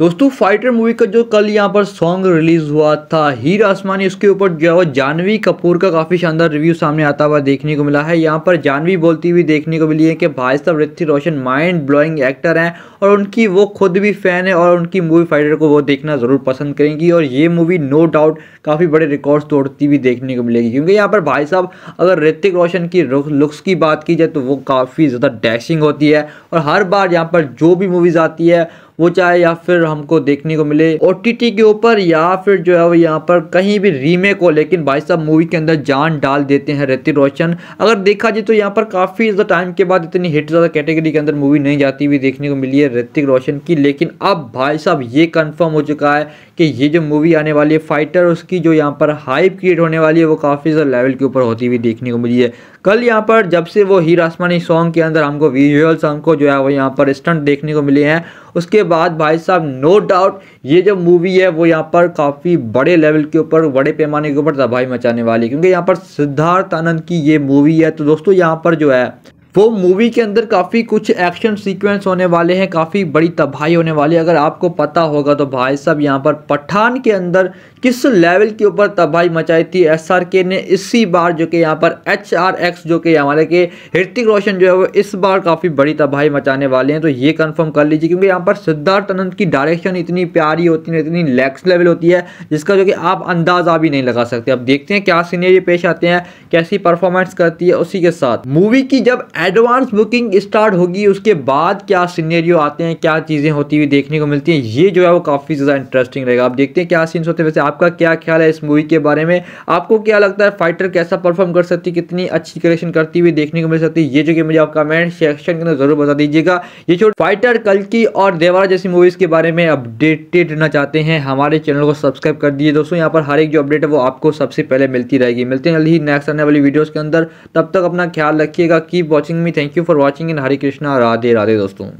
दोस्तों fighter movie का जो कल यहाँ पर सॉन्ग रिलीज हुआ था हीर आसमानी उसके ऊपर जो है जानवी कपूर का काफ़ी शानदार रिव्यू सामने आता हुआ देखने को मिला है यहाँ पर जानवी बोलती हुई देखने को मिली है कि भाई साहब Hrithik Roshan mind blowing actor हैं और उनकी वो खुद भी फैन है और उनकी मूवी फाइटर को वो देखना ज़रूर पसंद करेंगी और ये मूवी नो डाउट काफ़ी बड़े रिकॉर्ड्स तोड़ती हुई देखने को मिलेगी क्योंकि यहाँ पर भाई साहब अगर ऋतिक रोशन की लुक्स की बात की जाए तो वो काफ़ी ज़्यादा डैशिंग होती है और हर बार यहाँ पर जो भी मूवीज़ आती है वो चाहे या फिर हमको देखने को मिले ओ के ऊपर या फिर जो है वो यहाँ पर कहीं भी रीमेक हो लेकिन भाई साहब मूवी के अंदर जान डाल देते हैं ऋतिक रोशन अगर देखा जाए तो यहाँ पर काफ़ी ज़्यादा टाइम के बाद इतनी हिट ज़्यादा कैटेगरी के अंदर मूवी नहीं जाती हुई देखने को मिली है ऋतिक रोशन की लेकिन अब भाई साहब ये कन्फर्म हो चुका है कि ये जो मूवी आने वाली है फाइटर उसकी जो यहाँ पर हाइप क्रिएट होने वाली है वो काफ़ी ज़्यादा लेवल के ऊपर होती हुई देखने को मिली है कल यहाँ पर जब से वो हीर आसमानी सॉन्ग के अंदर हमको विजुअल्स हमको जो है वो यहाँ पर स्टंट देखने को मिले हैं उसके बाद भाई साहब नो डाउट ये जो मूवी है वो यहाँ पर काफ़ी बड़े लेवल के ऊपर बड़े पैमाने के ऊपर तबाही मचाने वाली है क्योंकि यहाँ पर सिद्धार्थ आनंद की ये मूवी है तो दोस्तों यहाँ पर जो है वो मूवी के अंदर काफ़ी कुछ एक्शन सीक्वेंस होने वाले हैं काफ़ी बड़ी तबाही होने वाली है अगर आपको पता होगा तो भाई साहब यहाँ पर पठान के अंदर किस लेवल के ऊपर तबाही मचाई थी एसआरके ने इसी बार जो कि यहाँ पर एचआरएक्स जो कि हमारे के ऋतिक रोशन जो है वो इस बार काफ़ी बड़ी तबाही मचाने वाले हैं तो ये कन्फर्म कर लीजिए क्योंकि यहाँ पर सिद्धार्थ अनंत की डायरेक्शन इतनी प्यारी होती है इतनी लेक्स लेवल होती है जिसका जो कि आप अंदाज़ा भी नहीं लगा सकते अब देखते हैं क्या सीनरी पेश आते हैं कैसी परफॉर्मेंस करती है उसी के साथ मूवी की जब एडवांस बुकिंग स्टार्ट होगी उसके बाद क्या सीनेरियो आते हैं क्या चीज़ें होती हुई देखने को मिलती हैं ये जो है वो काफ़ी ज़्यादा इंटरेस्टिंग रहेगा आप देखते हैं क्या सीन्स होते हैं वैसे आपका क्या ख्याल है इस मूवी के बारे में आपको क्या लगता है फाइटर कैसा परफॉर्म कर सकती है कितनी अच्छी कलेक्शन करती हुई देखने को मिल सकती है ये जो कि मुझे आप कमेंट सेक्शन के अंदर ज़रूर बता दीजिएगा ये छोटे फाइटर कल और देवारा जैसी मूवीज़ के बारे में अपडेटेड रहना चाहते हैं हमारे चैनल को सब्सक्राइब कर दीजिए दोस्तों यहाँ पर हर एक जो अपडेट है वो आपको सबसे पहले मिलती रहेगी मिलते हैं जल्दी नेक्स्ट आने वाली वीडियोज़ के अंदर तब तक अपना ख्याल रखिएगा कि watching watching me thank you for watching इन हरे कृष्णा राधे राधे दोस्तों